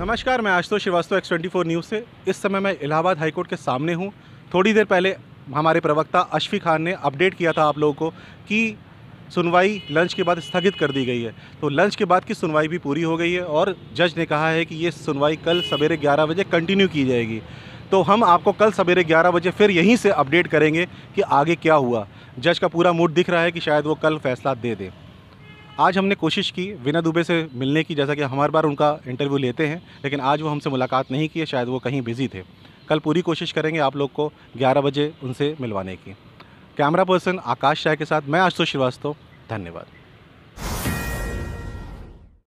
नमस्कार मैं Ashutosh Srivastava X twenty four news से इस समय मैं इलाहाबाद हाईकोर्ट के सामने हूँ थोड़ी देर पहले हमारे प्रवक्ता अशफी खान ने अपडेट किया था आप लोगों को कि सुनवाई लंच के बाद स्थगित कर दी गई है तो लंच के बाद की सुनवाई भी पूरी हो गई है और जज ने कहा है कि ये सुनवाई कल सवेरे ग्यारह बजे कंटिन्यू की जाएगी तो हम आपको कल सवेरे 11 बजे फिर यहीं से अपडेट करेंगे कि आगे क्या हुआ जज का पूरा मूड दिख रहा है कि शायद वो कल फैसला दे दें आज हमने कोशिश की विना दुबे से मिलने की जैसा कि हर बार उनका इंटरव्यू लेते हैं लेकिन आज वो हमसे मुलाकात नहीं की है शायद वो कहीं बिज़ी थे कल पूरी कोशिश करेंगे आप लोग को 11 बजे उनसे मिलवाने की कैमरा पर्सन आकाश शाह के साथ मैं आशुतोष श्रीवास्तव धन्यवाद